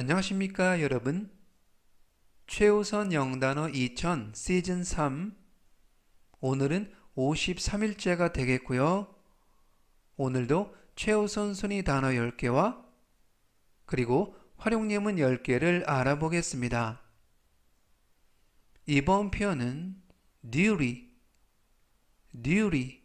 안녕하십니까 여러분 최우선 영단어 2000 시즌 3 오늘은 53일째가 되겠고요 오늘도 최우선 순위 단어 10개와 그리고 활용예문 10개를 알아보겠습니다 이번 표현은 duty, duty,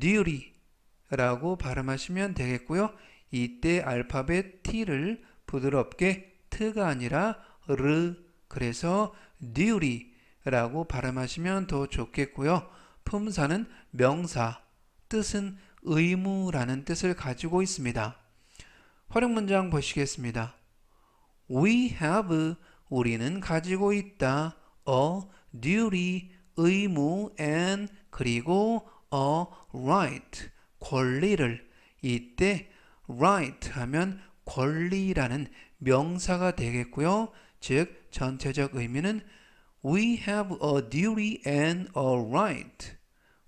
duty라고 발음하시면 되겠고요 이때 알파벳 T를 부드럽게 트가 아니라 르 그래서 뉴리라고 발음하시면 더 좋겠고요. 품사는 명사, 뜻은 의무라는 뜻을 가지고 있습니다. 활용 문장 보시겠습니다. We have 우리는 가지고 있다. a 어, duty 의무 and 그리고 a 어, right 권리를 이때 right 하면 권리라는 명사가 되겠고요. 즉 전체적 의미는 We have a duty and a right.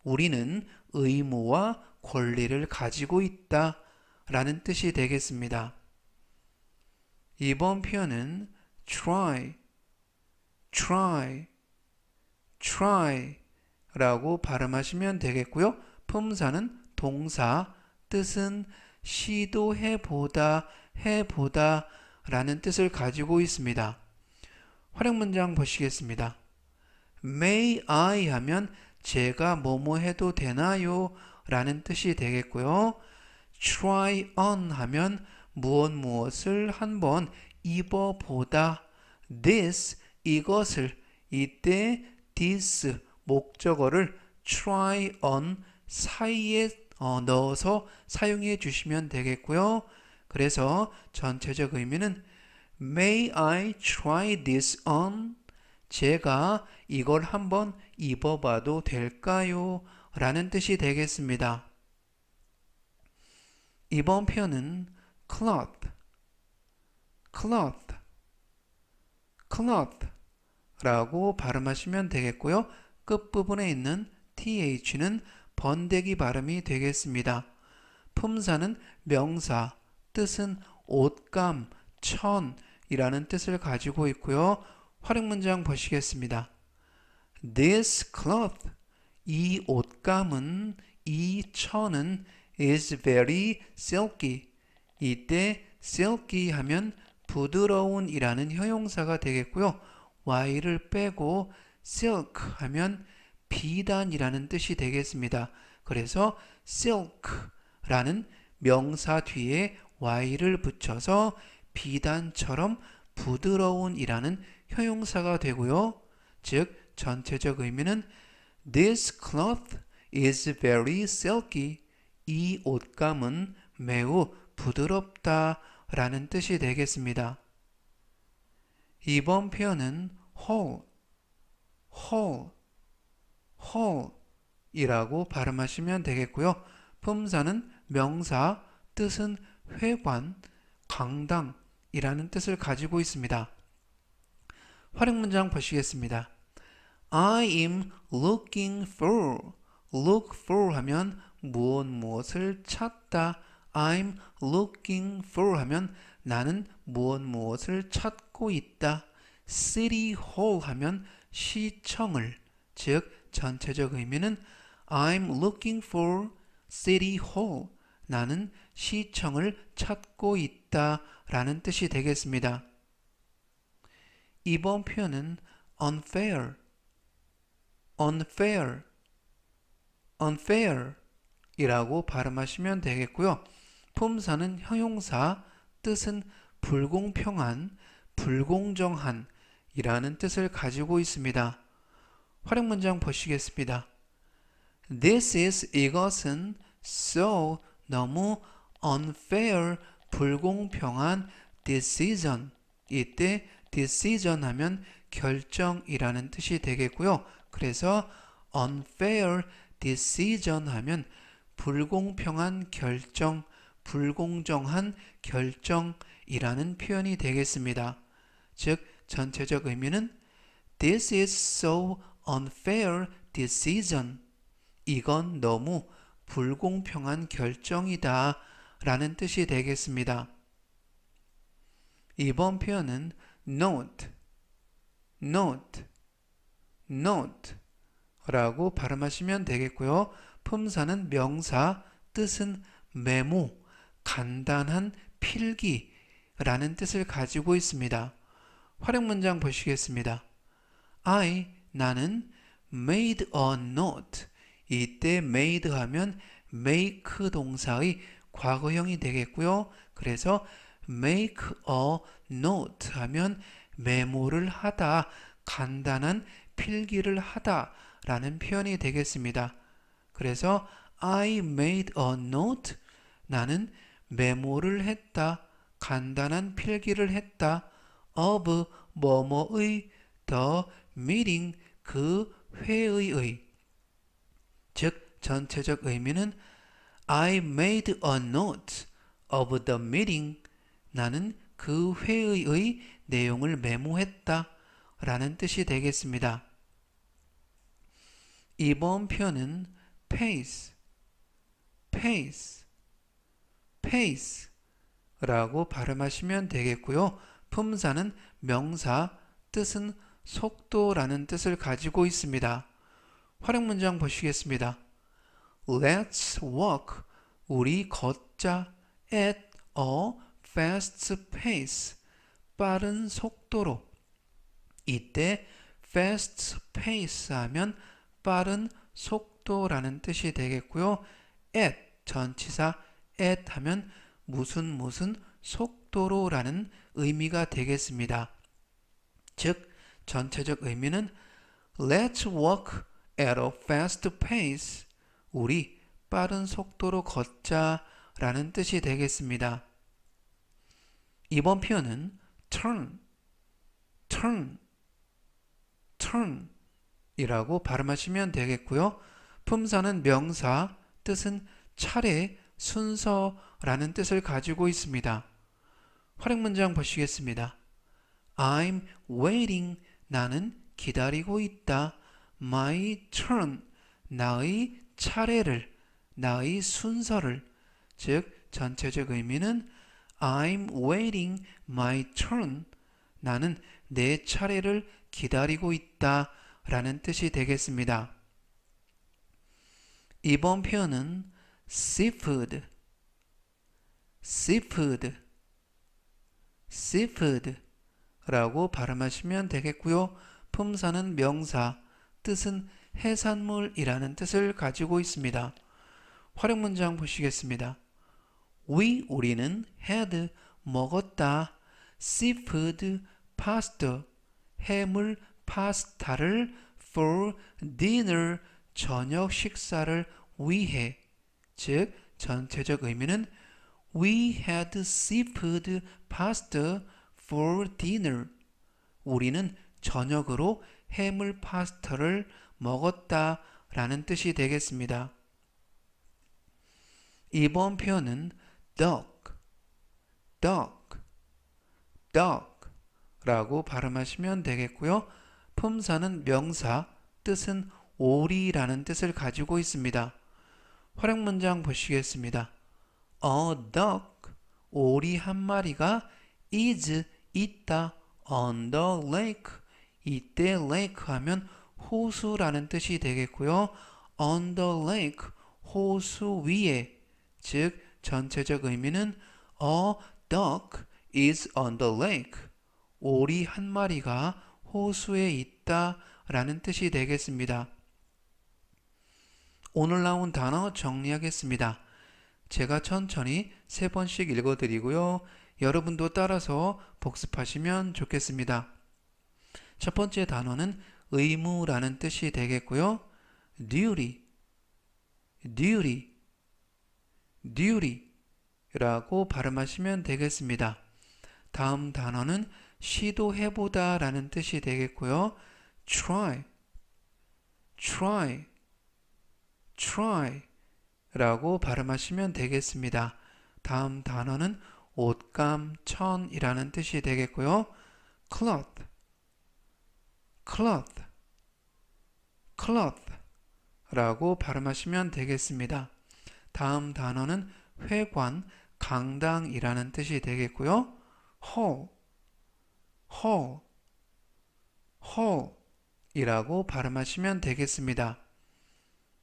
우리는 의무와 권리를 가지고 있다 라는 뜻이 되겠습니다. 이번 표현은 try, try, try 라고 발음하시면 되겠고요. 품사는 동사, 뜻은 시도해보다 해보다 라는 뜻을 가지고 있습니다. 활용 문장 보시겠습니다. May I 하면 제가 뭐뭐 해도 되나요? 라는 뜻이 되겠고요. try on 하면 무엇 무엇을 한번 입어보다 this 이것을 이때 this 목적어를 try on 사이에 어, 넣어서 사용해 주시면 되겠고요. 그래서 전체적 의미는 May I try this on? 제가 이걸 한번 입어봐도 될까요? 라는 뜻이 되겠습니다. 이번 표현은 cloth, cloth, cloth 라고 발음하시면 되겠고요. 끝부분에 있는 th는 번데기 발음이 되겠습니다. 품사는 명사, 뜻은 옷감, 천이라는 뜻을 가지고 있고요. 활용 문장 보시겠습니다. This cloth, 이 옷감은, 이 천은 is very silky. 이때 silky 하면 부드러운 이라는 형용사가 되겠고요. y를 빼고 silk 하면 비단이라는 뜻이 되겠습니다. 그래서 silk라는 명사 뒤에 y를 붙여서 비단처럼 부드러운이라는 형용사가 되고요. 즉 전체적 의미는 This cloth is very silky. 이 옷감은 매우 부드럽다 라는 뜻이 되겠습니다. 이번 표현은 h o l e h o l e h o l e 이라고 발음하시면 되겠고요. 품사는 명사, 뜻은 회관, 강당이라는 뜻을 가지고 있습니다. 활용 문장 보시겠습니다. I am looking for. look for 하면 무엇 무엇을 찾다. I'm looking for 하면 나는 무엇 무엇을 찾고 있다. City Hall 하면 시청을 즉 전체적 의미는 I'm looking for City Hall 나는 시청을 찾고 있다 라는 뜻이 되겠습니다. 이번 표현은 unfair, unfair, unfair 이라고 발음하시면 되겠고요. 품사는 형용사, 뜻은 불공평한, 불공정한 이라는 뜻을 가지고 있습니다. 활용 문장 보시겠습니다. This is 이것은 so 너무 unfair, 불공평한 decision. 이때 decision 하면 결정이라는 뜻이 되겠고요. 그래서 unfair decision 하면 불공평한 결정, 불공정한 결정이라는 표현이 되겠습니다. 즉, 전체적 의미는 This is so unfair decision. 이건 너무 불공평한 결정이다 라는 뜻이 되겠습니다. 이번 표현은 note, note, note 라고 발음하시면 되겠고요. 품사는 명사, 뜻은 메모, 간단한 필기 라는 뜻을 가지고 있습니다. 활용 문장 보시겠습니다. I, 나는 made a note. 이때 made 하면 make 동사의 과거형이 되겠고요. 그래서 make a note 하면 메모를 하다, 간단한 필기를 하다 라는 표현이 되겠습니다. 그래서 I made a note. 나는 메모를 했다. 간단한 필기를 했다. of 뭐뭐의 the meeting 그 회의의 즉 전체적 의미는 I made a note of the meeting. 나는 그 회의의 내용을 메모했다. 라는 뜻이 되겠습니다. 이번 표현 pace, pace, pace 라고 발음하시면 되겠고요. 품사는 명사, 뜻은 속도라는 뜻을 가지고 있습니다. 활용 문장 보시겠습니다. Let's walk. 우리 걷자. At a fast pace. 빠른 속도로. 이때 fast pace 하면 빠른 속도라는 뜻이 되겠고요. at 전치사 at 하면 무슨 무슨 속도로라는 의미가 되겠습니다. 즉 전체적 의미는 Let's walk at a fast pace 우리 빠른 속도로 걷자 라는 뜻이 되겠습니다. 이번 표현은 turn, turn, turn 이라고 발음하시면 되겠고요. 품사는 명사, 뜻은 차례, 순서라는 뜻을 가지고 있습니다. 활용 문장 보시겠습니다. I'm waiting. 나는 기다리고 있다. My turn. 나의 차례를, 나의 순서를, 즉 전체적 의미는 I'm waiting my turn. 나는 내 차례를 기다리고 있다 라는 뜻이 되겠습니다. 이번 표현은 seafood, seafood, seafood 라고 발음하시면 되겠고요. 품사는 명사, 뜻은 해산물이라는 뜻을 가지고 있습니다. 활용 문장 보시겠습니다. We, 우리는 had, 먹었다. seafood pasta, 해물 파스타를 for dinner, 저녁 식사를 위해. 즉, 전체적 의미는 We had seafood pasta for dinner. 우리는 저녁으로 해물 파스타를 먹었다 라는 뜻이 되겠습니다. 이번 표현은 dog, dog, dog 라고 발음하시면 되겠고요. 품사는 명사, 뜻은 오리라는 뜻을 가지고 있습니다. 활용 문장 보시겠습니다. A 어, dog, 오리 한 마리가 is, 있다, on the lake, 이때 lake 하면 호수라는 뜻이 되겠고요. on the lake, 호수 위에, 즉 전체적 의미는 a duck is on the lake, 오리 한 마리가 호수에 있다 라는 뜻이 되겠습니다. 오늘 나온 단어 정리하겠습니다. 제가 천천히 세 번씩 읽어드리고요. 여러분도 따라서 복습하시면 좋겠습니다. 첫 번째 단어는 의무라는 뜻이 되겠고요. duty, duty, duty라고 발음하시면 되겠습니다. 다음 단어는 시도해보다 라는 뜻이 되겠고요. try, try, try 라고 발음하시면 되겠습니다. 다음 단어는 옷감, 천이라는 뜻이 되겠고요. cloth, cloth, cloth라고 발음하시면 되겠습니다. 다음 단어는 회관, 강당이라는 뜻이 되겠고요. hall, hall, hall이라고 발음하시면 되겠습니다.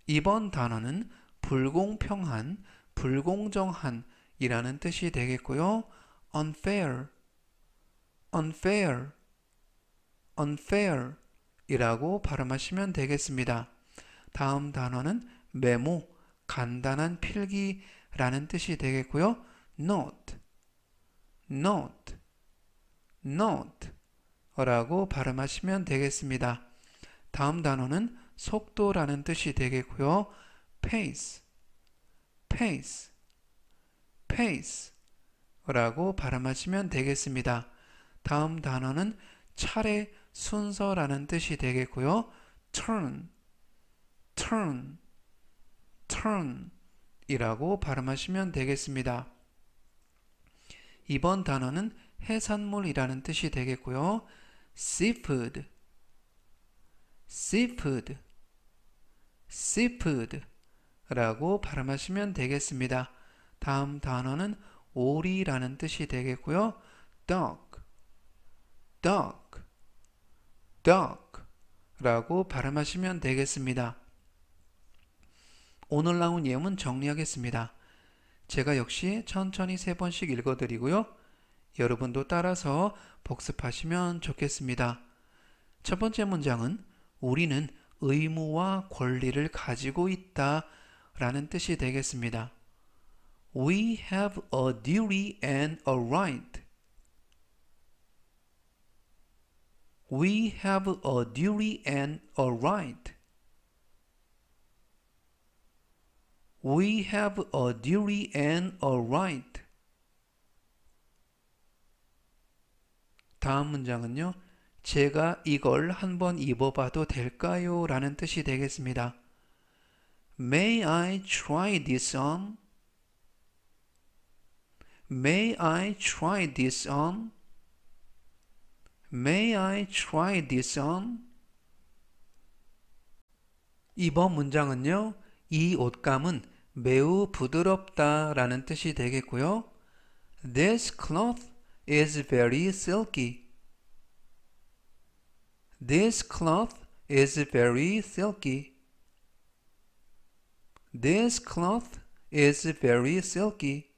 이번 단어는 불공평한, 불공정한 이라는 뜻이 되겠고요. unfair, unfair, unfair 이라고 발음하시면 되겠습니다. 다음 단어는 메모, 간단한 필기라는 뜻이 되겠고요. note, note, note 라고 발음하시면 되겠습니다. 다음 단어는 속도라는 뜻이 되겠고요. pace, pace, pace 라고 발음하시면 되겠습니다. 다음 단어는 차례 순서라는 뜻이 되겠고요. turn, turn, turn 이라고 발음하시면 되겠습니다. 이번 단어는 해산물이라는 뜻이 되겠고요. seafood, seafood, seafood 라고 발음하시면 되겠습니다. 다음 단어는 오리라는 뜻이 되겠고요. dog, dog, dog 라고 발음하시면 되겠습니다. 오늘 나온 예문 정리하겠습니다. 제가 역시 천천히 세 번씩 읽어드리고요. 여러분도 따라서 복습하시면 좋겠습니다. 첫 번째 문장은 우리는 의무와 권리를 가지고 있다 라는 뜻이 되겠습니다. We have a duty and a right We have a duty and a right. We have a duty and a right. 다음 문장은요. 제가 이걸 한번 입어봐도 될까요? 라는 뜻이 되겠습니다. May I try this on? May I try this on? May I try this on? 이번 문장은요. 이 옷감은 매우 부드럽다 라는 뜻이 되겠고요. This cloth is very silky. This cloth is very silky. This cloth is very silky.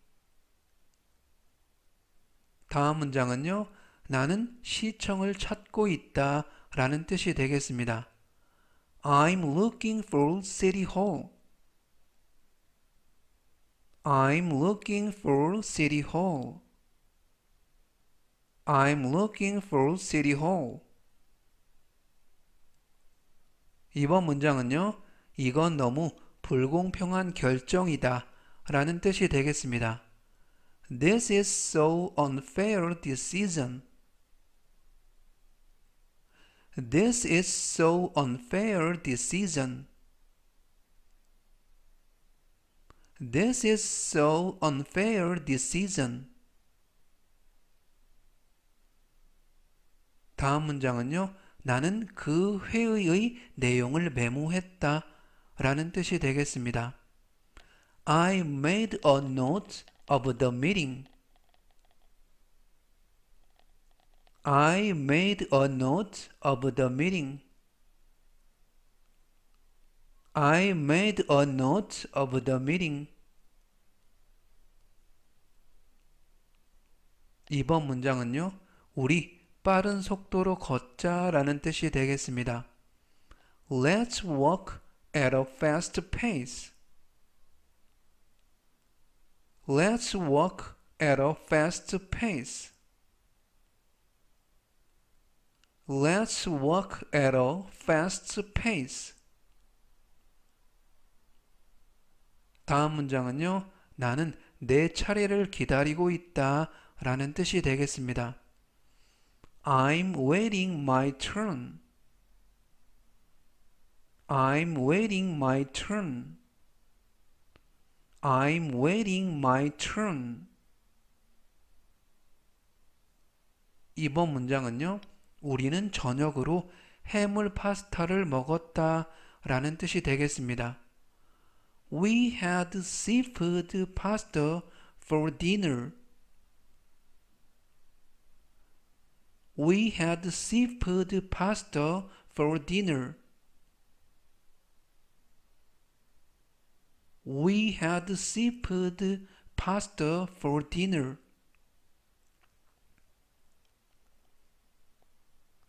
다음 문장은요. 나는 시청을 찾고 있다 라는 뜻이 되겠습니다. I'm looking for City Hall. I'm looking for City Hall. I'm looking for City Hall. 이번 문장은요. 이건 너무 불공평한 결정이다 라는 뜻이 되겠습니다. This is so unfair decision. This is so unfair this season. This is so unfair this season. 다음 문장은요. 나는 그 회의의 내용을 메모했다 라는 뜻이 되겠습니다. I made a note of the meeting. I made a note of the meeting. I made a note of the meeting. 이번 문장은요. 우리 빠른 속도로 걷자 라는 뜻이 되겠습니다. Let's walk at a fast pace. Let's walk at a fast pace. Let's walk at a fast pace. 다음 문장은요. 나는 내 차례를 기다리고 있다 라는 뜻이 되겠습니다. I'm waiting my turn. I'm waiting my turn. I'm waiting my turn. 이번 문장은요. 우리는 저녁으로 해물 파스타를 먹었다 라는 뜻이 되겠습니다. We had seafood pasta for dinner. We had seafood pasta for dinner. We had seafood pasta for dinner.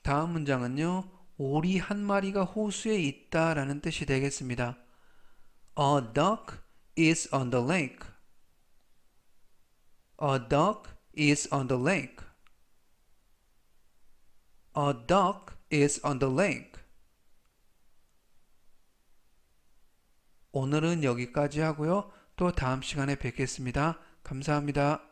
다음 문장은요. 오리 한 마리가 호수에 있다 라는 뜻이 되겠습니다. A duck is on the lake. A duck is on the lake. A duck is on the lake. 오늘은 여기까지 하고요. 또 다음 시간에 뵙겠습니다. 감사합니다.